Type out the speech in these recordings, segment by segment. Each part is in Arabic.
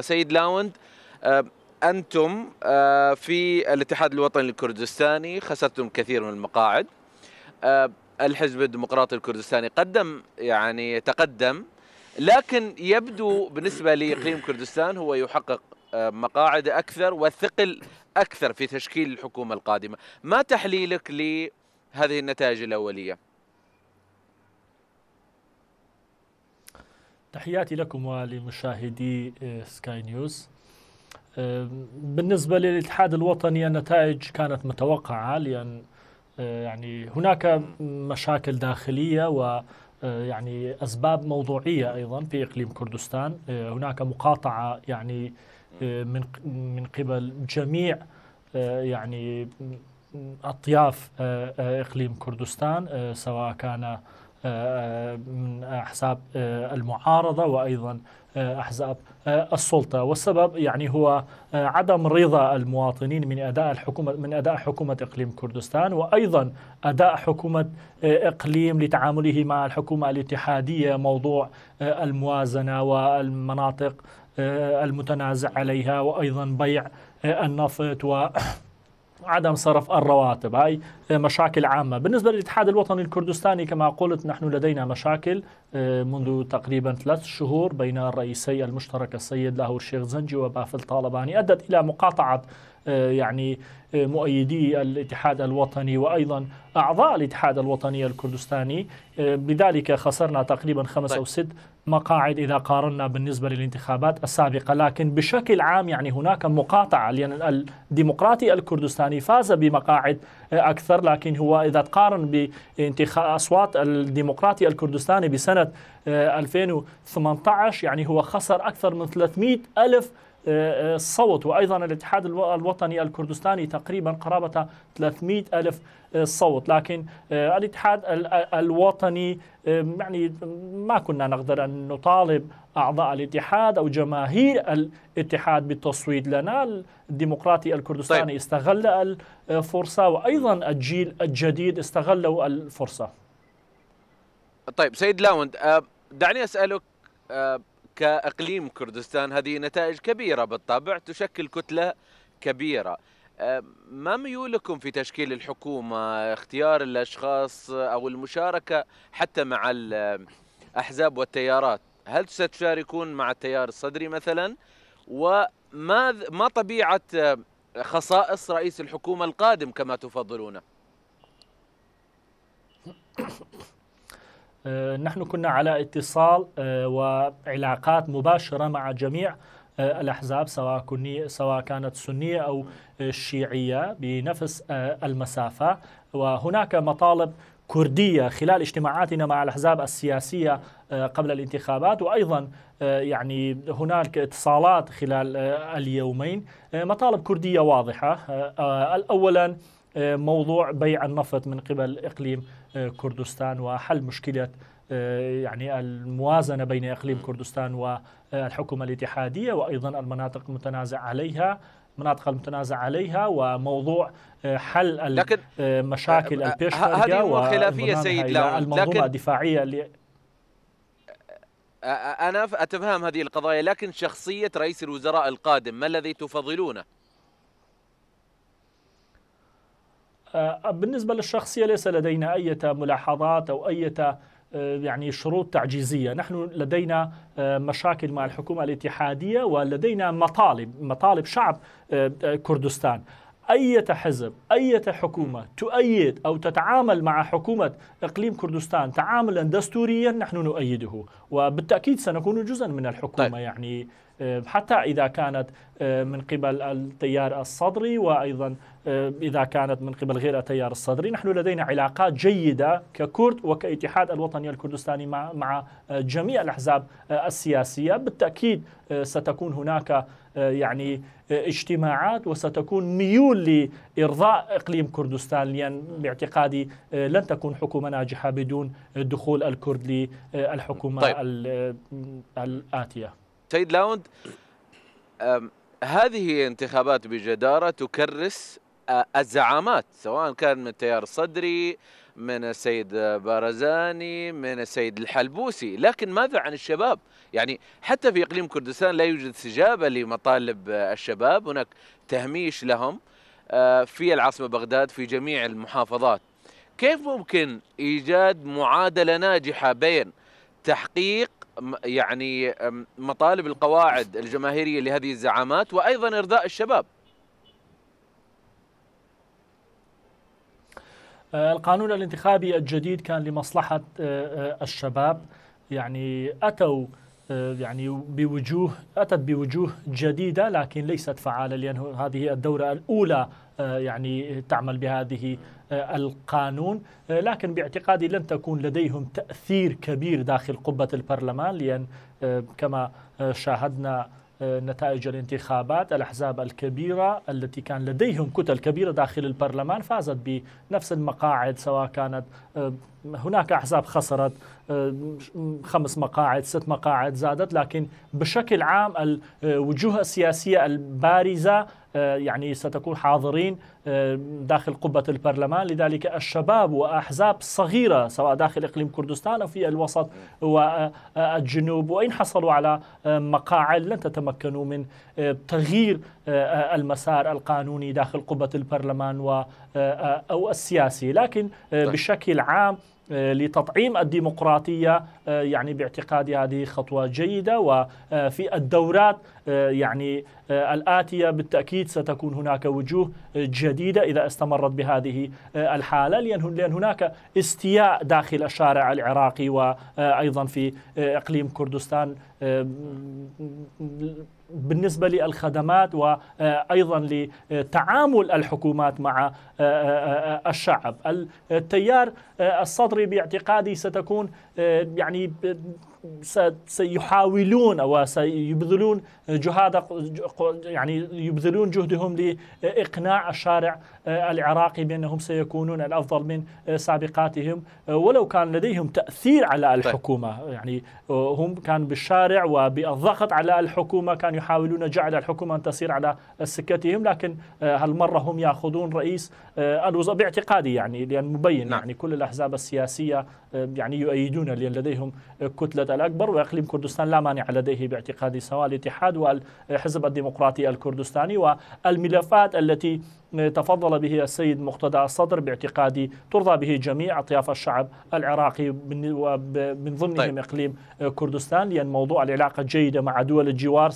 سيد لاوند آه، انتم آه، في الاتحاد الوطني الكردستاني خسرتم كثير من المقاعد آه، الحزب الديمقراطي الكردستاني قدم يعني تقدم لكن يبدو بالنسبه لاقليم كردستان هو يحقق مقاعد اكثر وثقل اكثر في تشكيل الحكومه القادمه ما تحليلك لهذه النتائج الاوليه تحياتي لكم ولمشاهدي آه، سكاي نيوز بالنسبة للاتحاد الوطني النتائج كانت متوقعة لأن آه، يعني هناك مشاكل داخلية و آه، يعني أسباب موضوعية أيضا في إقليم كردستان هناك مقاطعة يعني من من قبل جميع يعني أطياف إقليم كردستان سواء كان من أحزاب آه، المعارضة وأيضا آه، أحزاب آه، السلطة والسبب يعني هو عدم رضا المواطنين من أداء الحكومة من أداء حكومة إقليم كردستان وأيضا أداء حكومة إقليم لتعامله مع الحكومة الاتحادية موضوع الموازنة والمناطق المتنازع عليها وأيضا بيع النفط و عدم صرف الرواتب هاي مشاكل عامة بالنسبة للاتحاد الوطني الكردستاني كما قلت نحن لدينا مشاكل آه، منذ تقريبا ثلاث شهور بين الرئيسي المشترك السيد لاهور الشيخ زنجي وبافل طالباني أدت إلى مقاطعة آه، يعني آه، مؤيدي الاتحاد الوطني وأيضا أعضاء الاتحاد الوطني الكردستاني بذلك خسرنا تقريبا خمس أو طيب. ست مقاعد إذا قارنا بالنسبة للانتخابات السابقة لكن بشكل عام يعني هناك مقاطعة لأن يعني الديمقراطي الكردستاني فاز بمقاعد أكثر لكن هو إذا تقارن بانتخاب أصوات الديمقراطي الكردستاني بسنة 2018 آه، يعني هو خسر أكثر من 300 ألف صوت وأيضا الاتحاد الوطني الكردستاني تقريبا قرابة 300 ألف صوت لكن آه، الاتحاد الوطني يعني ما كنا نقدر أن نطالب أعضاء الاتحاد أو جماهير الاتحاد بالتصويت لنا الديمقراطي الكردستاني طيب. استغل الفرصة وأيضا الجيل الجديد استغلوا الفرصة طيب سيد لاوند آه، دعني أسألك آه، كاقليم كردستان هذه نتائج كبيره بالطبع تشكل كتله كبيره ما ميولكم في تشكيل الحكومه اختيار الاشخاص او المشاركه حتى مع الاحزاب والتيارات هل ستشاركون مع التيار الصدري مثلا وما ما طبيعه خصائص رئيس الحكومه القادم كما تفضلونه آه، نحن كنا على اتصال آه، وعلاقات مباشرة مع جميع آه، الأحزاب سواء, سواء كانت سنية أو شيعية بنفس المسافة وهناك مطالب كردية خلال اجتماعاتنا مع الأحزاب السياسية قبل الانتخابات وأيضا يعني هناك اتصالات خلال اليومين مطالب كردية واضحة أولا آه، موضوع بيع النفط من قبل إقليم آه، كردستان وحل مشكلة آه، يعني الموازنة بين إقليم كردستان والحكومة الاتحادية وأيضا المناطق المتنازع عليها مناطق المتنازع عليها وموضوع حل لكن مشاكل البيشتركة هذه خلافية سيد لاون المنظومة لكن الدفاعية اللي أنا أتفهم هذه القضايا لكن شخصية رئيس الوزراء القادم ما الذي تفضلونه آه، بالنسبة للشخصية ليس لدينا أي ملاحظات أو أي آه، يعني شروط تعجيزية نحن لدينا آه، مشاكل مع الحكومة الاتحادية ولدينا مطالب مطالب شعب كردستان أي حزب أي حكومة تؤيد أو تتعامل مع حكومة إقليم كردستان تعاملا دستوريا نحن نؤيده وبالتأكيد سنكون جزءا من الحكومة طيب. يعني حتى إذا كانت من قبل التيار الصدري وأيضا آه، إذا كانت من قبل غير التيار الصدري نحن لدينا علاقات جيدة ككرد وكاتحاد الوطني الكردستاني مع, مع آه، جميع الأحزاب آه، السياسية بالتأكيد ستكون هناك يعني اجتماعات وستكون ميول لإرضاء إقليم كردستان لأن باعتقادي لن تكون حكومة ناجحة بدون دخول الكرد للحكومة طيب. الآتية سيد لاوند هذه انتخابات بجدارة تكرس الزعامات سواء كان من التيار الصدري من السيد بارزاني من السيد الحلبوسي لكن ماذا عن الشباب يعني حتى في إقليم كردستان لا يوجد استجابة لمطالب الشباب هناك تهميش لهم آه، في العاصمة بغداد في جميع المحافظات كيف ممكن إيجاد معادلة ناجحة بين تحقيق يعني مطالب القواعد الجماهيرية لهذه الزعامات وأيضا إرضاء الشباب آه، القانون الانتخابي الجديد كان لمصلحة آه، آه، الشباب يعني أتوا يعني بوجوه أتت بوجوه جديدة لكن ليست فعالة لأن هذه الدورة الأولى يعني تعمل بهذه القانون لكن باعتقادي لن تكون لديهم تأثير كبير داخل قبة البرلمان لأن كما شاهدنا نتائج الانتخابات الأحزاب الكبيرة التي كان لديهم كتل كبيرة داخل البرلمان فازت بنفس المقاعد سواء كانت آه، هناك أحزاب خسرت آه، خمس مقاعد ست مقاعد زادت لكن بشكل عام الوجوه السياسية البارزة آه، يعني ستكون حاضرين آه، داخل قبة البرلمان لذلك الشباب وأحزاب صغيرة سواء داخل إقليم كردستان أو في الوسط والجنوب وإن حصلوا على مقاعد لن تتمكنوا من تغيير المسار القانوني داخل قبة البرلمان أو السياسي لكن طيب. بشكل عام آه، لتطعيم الديمقراطية آه، يعني باعتقادي هذه خطوة جيدة وفي آه، الدورات يعني الآتية بالتأكيد ستكون هناك وجوه جديدة إذا استمرت بهذه الحالة لأن هناك استياء داخل الشارع العراقي وأيضا في إقليم كردستان بالنسبة للخدمات وأيضا لتعامل الحكومات مع الشعب التيار الصدري باعتقادي ستكون يعني سيحاولون أو سيبذلون جهاد يعني يبذلون جهدهم لإقناع الشارع آه، العراقي بأنهم سيكونون الأفضل من آه، سابقاتهم آه، ولو كان لديهم تأثير على طيب. الحكومة يعني هم كان بالشارع وبالضغط على الحكومة كانوا يحاولون جعل الحكومة أن تسير على سكتهم لكن هالمرة هم يأخذون رئيس الوزراء باعتقادي يعني لأن مبين نعم. يعني كل الأحزاب السياسية يعني يؤيدون لأن لديهم كتلة الأكبر وإقليم كردستان لا مانع لديه باعتقادي سواء الاتحاد والحزب الديمقراطي الكردستاني والملفات التي تفضل به السيد مقتدى الصدر باعتقادي ترضى به جميع أطياف الشعب العراقي من ضمنهم طيب. إقليم كردستان لأن موضوع العلاقة الجيدة مع دول الجوار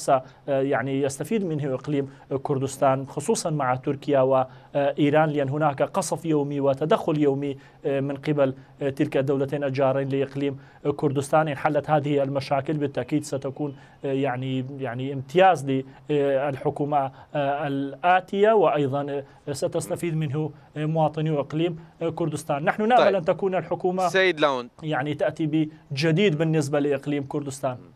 يعني يستفيد منه إقليم كردستان خصوصا مع تركيا وإيران لأن هناك قصف يومي وتدخل يومي من قبل تلك الدولتين الجارين لإقليم كردستان إن حلت هذه المشاكل بالتأكيد ستكون آه، يعني يعني امتياز للحكومة آه، الآتية وأيضا آه، ستستفيد منه مواطني إقليم كردستان نحن نأمل طيب. أن تكون الحكومة سيد لون يعني تأتي بجديد بالنسبة لإقليم كردستان